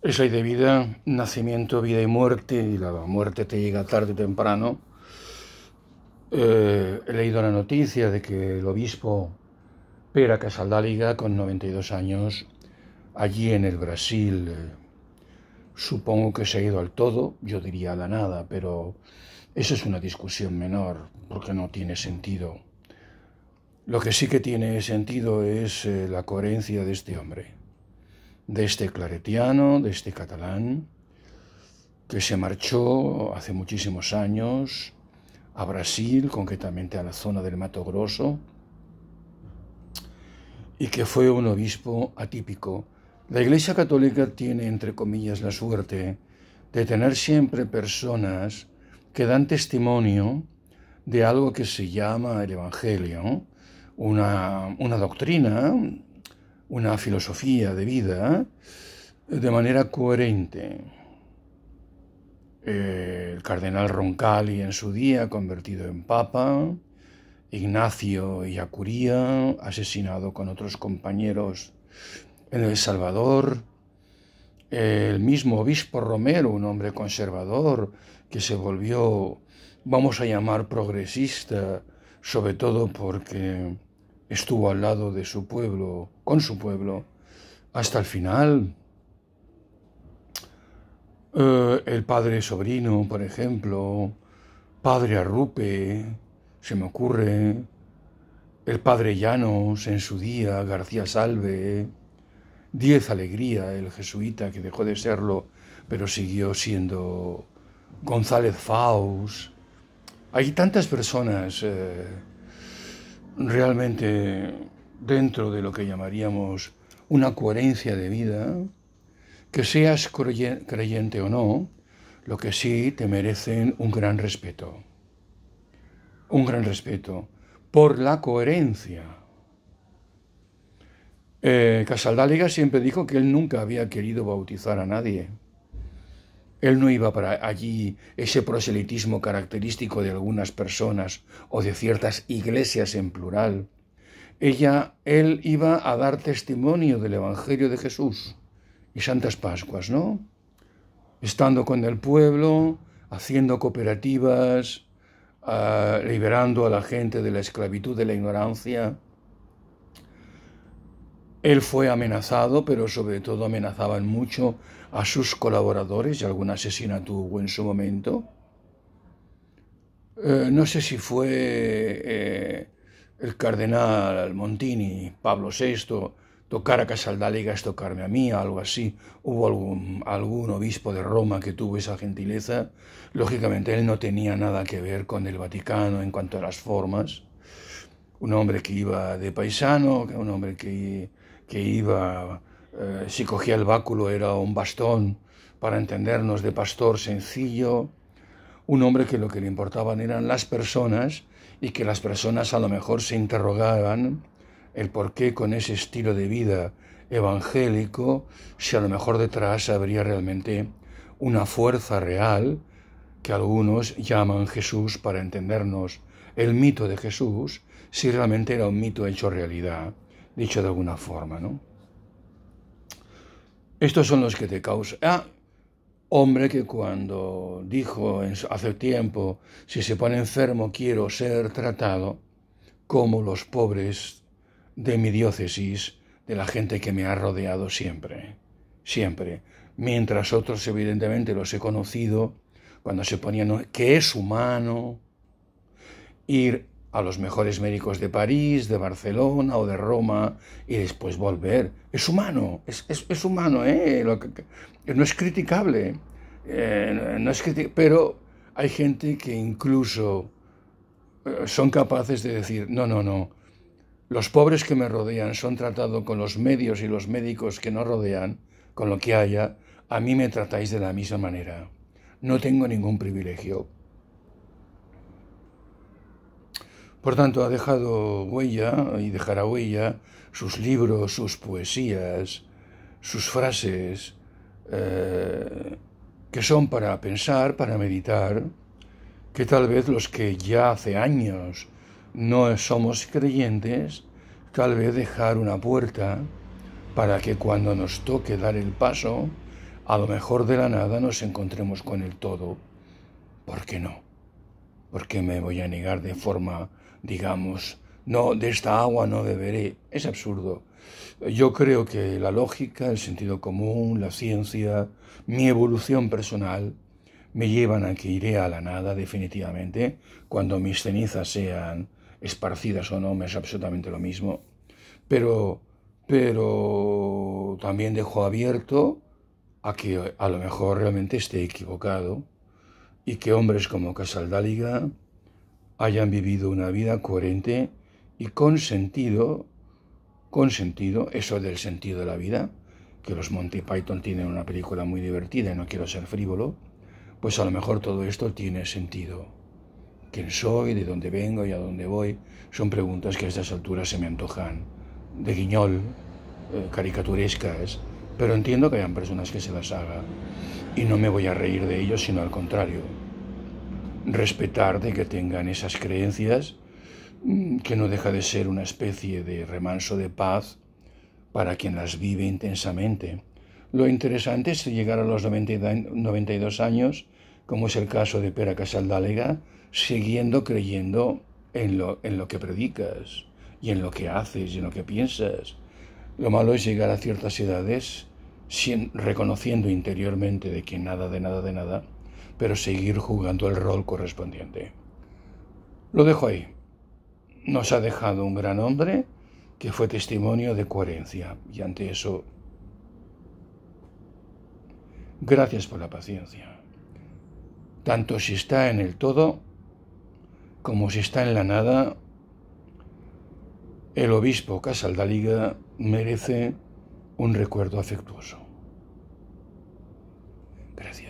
Es de vida, nacimiento, vida y muerte, y la muerte te llega tarde o temprano. Eh, he leído la noticia de que el obispo Pera Casaldáliga, con 92 años, allí en el Brasil, eh, supongo que se ha ido al todo, yo diría a la nada, pero esa es una discusión menor, porque no tiene sentido. Lo que sí que tiene sentido es eh, la coherencia de este hombre de este claretiano, de este catalán, que se marchó hace muchísimos años a Brasil, concretamente a la zona del Mato Grosso, y que fue un obispo atípico. La Iglesia Católica tiene, entre comillas, la suerte de tener siempre personas que dan testimonio de algo que se llama el Evangelio, una, una doctrina, una filosofía de vida ¿eh? de manera coherente. El cardenal Roncalli en su día, convertido en papa, Ignacio Iacuría, asesinado con otros compañeros en El Salvador, el mismo obispo Romero, un hombre conservador que se volvió, vamos a llamar, progresista, sobre todo porque estuvo al lado de su pueblo, con su pueblo, hasta el final. Eh, el padre sobrino, por ejemplo, padre Arrupe, se me ocurre, el padre Llanos en su día, García Salve, Diez Alegría, el jesuita que dejó de serlo, pero siguió siendo González Faust. Hay tantas personas... Eh, realmente dentro de lo que llamaríamos una coherencia de vida, que seas creyente o no, lo que sí te merecen un gran respeto. Un gran respeto por la coherencia. Eh, Casaldáliga siempre dijo que él nunca había querido bautizar a nadie. Él no iba para allí ese proselitismo característico de algunas personas o de ciertas iglesias en plural. Ella, él iba a dar testimonio del Evangelio de Jesús y Santas Pascuas, ¿no? Estando con el pueblo, haciendo cooperativas, ah, liberando a la gente de la esclavitud, de la ignorancia, él fue amenazado, pero sobre todo amenazaban mucho a sus colaboradores y algún asesinato tuvo en su momento. Eh, no sé si fue eh, el cardenal Montini, Pablo VI, tocar a Casaldáliga tocarme a mí, algo así. Hubo algún, algún obispo de Roma que tuvo esa gentileza. Lógicamente él no tenía nada que ver con el Vaticano en cuanto a las formas. Un hombre que iba de paisano, un hombre que que iba, eh, si cogía el báculo era un bastón, para entendernos de pastor sencillo, un hombre que lo que le importaban eran las personas y que las personas a lo mejor se interrogaban el por qué con ese estilo de vida evangélico, si a lo mejor detrás habría realmente una fuerza real que algunos llaman Jesús para entendernos, el mito de Jesús, si realmente era un mito hecho realidad dicho de alguna forma, ¿no? Estos son los que te causan... Ah, hombre que cuando dijo hace tiempo, si se pone enfermo quiero ser tratado como los pobres de mi diócesis, de la gente que me ha rodeado siempre, siempre. Mientras otros evidentemente los he conocido cuando se ponían que es humano ir a los mejores médicos de París, de Barcelona o de Roma y después volver. Es humano, es, humano, ¿eh? ¿eh? no es criticable, no es pero hay gente que incluso eh, son capaces de decir, no, no, no, los pobres que me rodean son tratados con los medios y los médicos que no rodean, con lo que haya, a mí me tratáis de la misma manera. No tengo ningún privilegio. Por tanto, ha dejado huella y dejará huella sus libros, sus poesías, sus frases, eh, que son para pensar, para meditar, que tal vez los que ya hace años no somos creyentes, tal vez dejar una puerta para que cuando nos toque dar el paso, a lo mejor de la nada nos encontremos con el todo. ¿Por qué no? ¿Por qué me voy a negar de forma, digamos, no, de esta agua no beberé? Es absurdo. Yo creo que la lógica, el sentido común, la ciencia, mi evolución personal, me llevan a que iré a la nada definitivamente, cuando mis cenizas sean esparcidas o no, me es absolutamente lo mismo. Pero, pero también dejo abierto a que a lo mejor realmente esté equivocado y que hombres como Casaldáliga hayan vivido una vida coherente y con sentido, con sentido, eso del sentido de la vida, que los Monty Python tienen una película muy divertida y no quiero ser frívolo, pues a lo mejor todo esto tiene sentido. ¿Quién soy? ¿De dónde vengo? ¿Y a dónde voy? Son preguntas que a estas alturas se me antojan de guiñol, eh, caricaturescas, pero entiendo que hayan personas que se las haga y no me voy a reír de ellos, sino al contrario. Respetar de que tengan esas creencias, mm, que no deja de ser una especie de remanso de paz para quien las vive intensamente. Lo interesante es llegar a los 92 años, como es el caso de Pera Casaldálega, siguiendo creyendo en lo, en lo que predicas, y en lo que haces, y en lo que piensas, lo malo es llegar a ciertas edades sin, reconociendo interiormente de que nada de nada de nada, pero seguir jugando el rol correspondiente. Lo dejo ahí. Nos ha dejado un gran hombre que fue testimonio de coherencia y ante eso, gracias por la paciencia. Tanto si está en el todo como si está en la nada el obispo Casaldáliga merece un recuerdo afectuoso. Gracias.